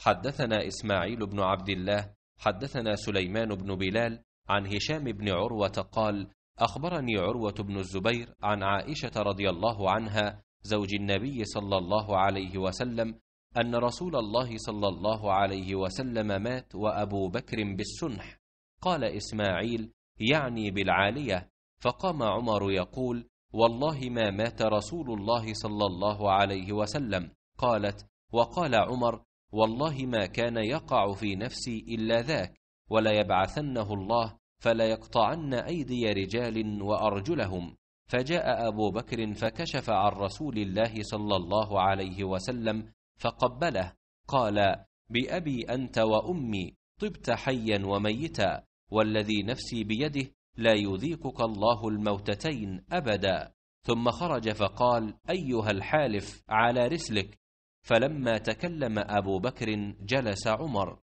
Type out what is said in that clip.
حدثنا إسماعيل بن عبد الله حدثنا سليمان بن بلال عن هشام بن عروة قال أخبرني عروة بن الزبير عن عائشة رضي الله عنها زوج النبي صلى الله عليه وسلم أن رسول الله صلى الله عليه وسلم مات وأبو بكر بالسنح قال إسماعيل يعني بالعالية فقام عمر يقول والله ما مات رسول الله صلى الله عليه وسلم قالت وقال عمر والله ما كان يقع في نفسي الا ذاك ولا يبعثنه الله فلا يقطعن ايدي رجال وارجلهم فجاء ابو بكر فكشف عن رسول الله صلى الله عليه وسلم فقبله قال بابي انت وامي طبت حيا وميتا والذي نفسي بيده لا يذيقك الله الموتتين ابدا ثم خرج فقال ايها الحالف على رسلك فلما تكلم أبو بكر جلس عمر